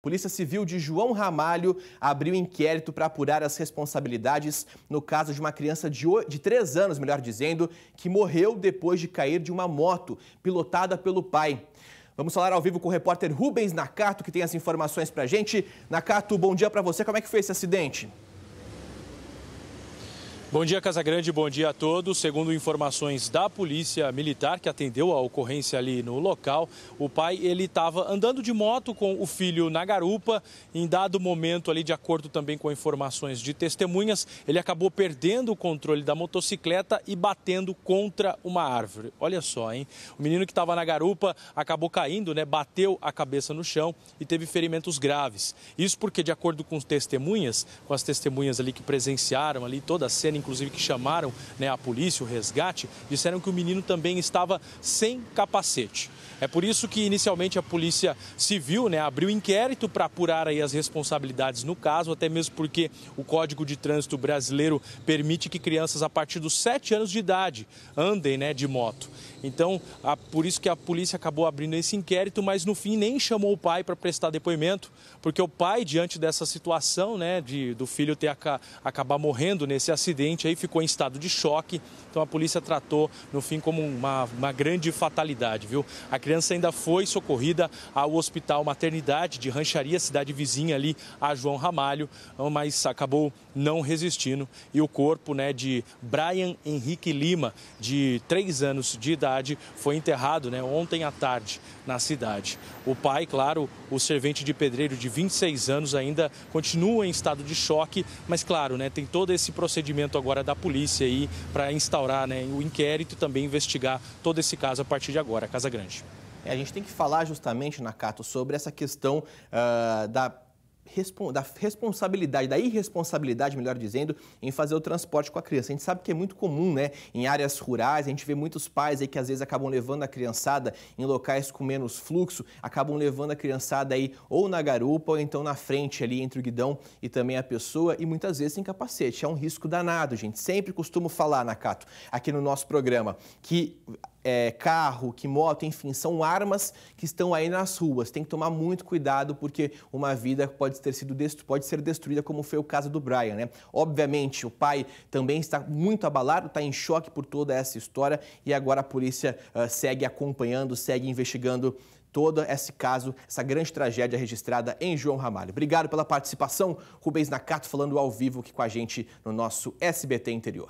Polícia Civil de João Ramalho abriu inquérito para apurar as responsabilidades no caso de uma criança de, 8, de 3 anos, melhor dizendo, que morreu depois de cair de uma moto pilotada pelo pai. Vamos falar ao vivo com o repórter Rubens Nakato, que tem as informações para a gente. Nakato, bom dia para você. Como é que foi esse acidente? Bom dia, Casagrande, bom dia a todos. Segundo informações da polícia militar que atendeu a ocorrência ali no local, o pai ele estava andando de moto com o filho na garupa. Em dado momento ali, de acordo também com informações de testemunhas, ele acabou perdendo o controle da motocicleta e batendo contra uma árvore. Olha só, hein? O menino que estava na garupa acabou caindo, né? Bateu a cabeça no chão e teve ferimentos graves. Isso porque, de acordo com testemunhas, com as testemunhas ali que presenciaram ali toda a cena inclusive, que chamaram né, a polícia, o resgate, disseram que o menino também estava sem capacete. É por isso que, inicialmente, a Polícia Civil né, abriu inquérito para apurar aí as responsabilidades no caso, até mesmo porque o Código de Trânsito brasileiro permite que crianças a partir dos 7 anos de idade andem né, de moto. Então, a, por isso que a polícia acabou abrindo esse inquérito, mas no fim nem chamou o pai para prestar depoimento, porque o pai, diante dessa situação né, de, do filho ter a, acabar morrendo nesse acidente, aí ficou em estado de choque, então a polícia tratou no fim como uma, uma grande fatalidade, viu? A criança ainda foi socorrida ao Hospital Maternidade de Rancharia, cidade vizinha ali a João Ramalho, mas acabou não resistindo e o corpo né, de Brian Henrique Lima, de 3 anos de idade, foi enterrado né, ontem à tarde na cidade. O pai, claro, o servente de pedreiro de 26 anos ainda continua em estado de choque, mas claro, né, tem todo esse procedimento agora da polícia aí para instaurar né, o inquérito e também investigar todo esse caso a partir de agora, Casa Grande. É, a gente tem que falar justamente, Nakato, sobre essa questão uh, da da responsabilidade, da irresponsabilidade, melhor dizendo, em fazer o transporte com a criança. A gente sabe que é muito comum, né? Em áreas rurais, a gente vê muitos pais aí que às vezes acabam levando a criançada em locais com menos fluxo, acabam levando a criançada aí ou na garupa ou então na frente ali entre o guidão e também a pessoa e muitas vezes sem capacete. É um risco danado, gente. Sempre costumo falar, Nakato, aqui no nosso programa, que é, carro, que moto, enfim, são armas que estão aí nas ruas. Tem que tomar muito cuidado porque uma vida pode ter sido pode ser destruída, como foi o caso do Brian, né? Obviamente, o pai também está muito abalado, está em choque por toda essa história e agora a polícia uh, segue acompanhando, segue investigando todo esse caso, essa grande tragédia registrada em João Ramalho. Obrigado pela participação, Rubens Nakato falando ao vivo aqui com a gente no nosso SBT Interior.